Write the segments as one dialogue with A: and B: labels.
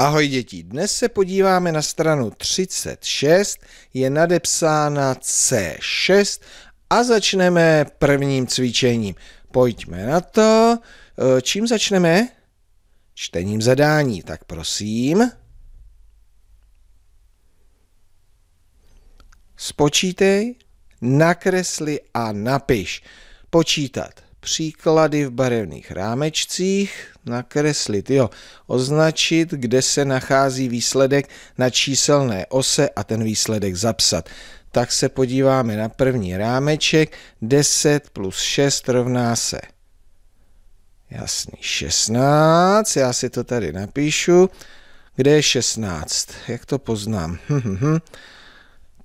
A: Ahoj děti, dnes se podíváme na stranu 36, je nadepsána C6 a začneme prvním cvičením. Pojďme na to. E, čím začneme? Čtením zadání, tak prosím. Spočítej, nakresli a napiš. Počítat příklady v barevných rámečcích, nakreslit, jo, označit, kde se nachází výsledek na číselné ose a ten výsledek zapsat. Tak se podíváme na první rámeček, 10 plus 6 rovná se Jasný, 16, já si to tady napíšu. Kde je 16? Jak to poznám? Hm, hm, hm.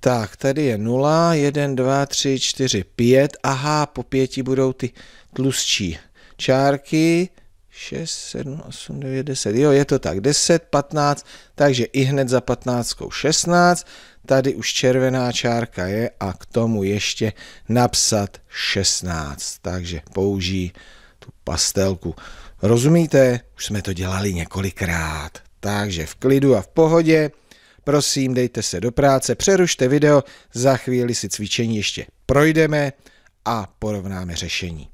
A: Tak, tady je 0, 1, 2, 3, 4, 5. Aha, po pěti budou ty tlustší čárky. 6, 7, 8, 9, 10. Jo, je to tak. 10, 15, takže i hned za 15, 16. Tady už červená čárka je a k tomu ještě napsat 16. Takže použij tu pastelku. Rozumíte? Už jsme to dělali několikrát. Takže v klidu a v pohodě. Prosím, dejte se do práce, přerušte video, za chvíli si cvičení ještě projdeme a porovnáme řešení.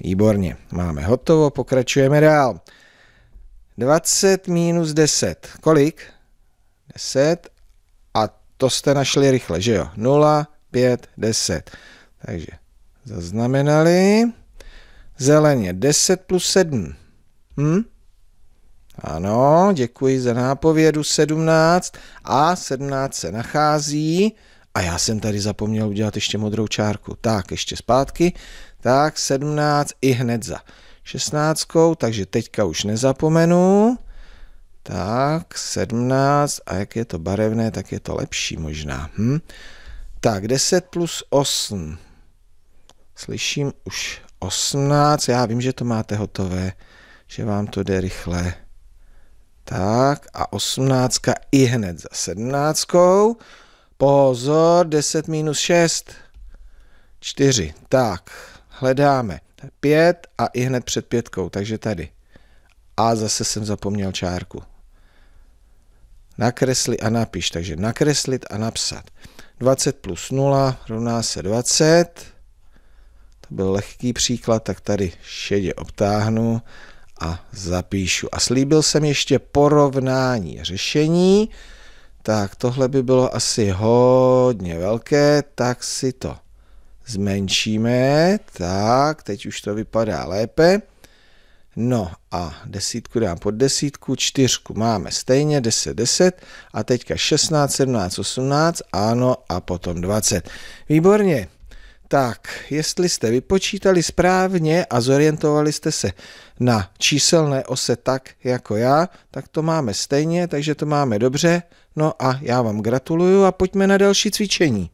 A: Výborně, máme hotovo, pokračujeme dál. 20 minus 10, kolik? 10 a to jste našli rychle, že jo? 0, 5, 10. Takže zaznamenali. Zeleně 10 plus 7. Hm? Ano, děkuji za nápovědu 17 a 17 se nachází a já jsem tady zapomněl udělat ještě modrou čárku. Tak, ještě zpátky. Tak, 17 i hned za 16, takže teďka už nezapomenu. Tak, 17 a jak je to barevné, tak je to lepší možná. Hm? Tak, 10 plus 8. Slyším už 18, já vím, že to máte hotové že vám to jde rychle. Tak a osmnáctka i hned za sedmnáctkou. Pozor, 10 minus 6, 4. Tak, hledáme 5 a i hned před pětkou, takže tady. A zase jsem zapomněl čárku. Nakresli a napiš, takže nakreslit a napsat. 20 plus 0 rovná se 20. To byl lehký příklad, tak tady šedě obtáhnu a zapíšu. A slíbil jsem ještě porovnání řešení. Tak tohle by bylo asi hodně velké, tak si to zmenšíme. Tak, teď už to vypadá lépe. No a desítku dám pod desítku, čtyřku máme stejně, 10, 10 a teďka 16, 17, 18, ano a potom 20. Výborně. Tak, jestli jste vypočítali správně a zorientovali jste se na číselné ose tak jako já, tak to máme stejně, takže to máme dobře. No a já vám gratuluju a pojďme na další cvičení.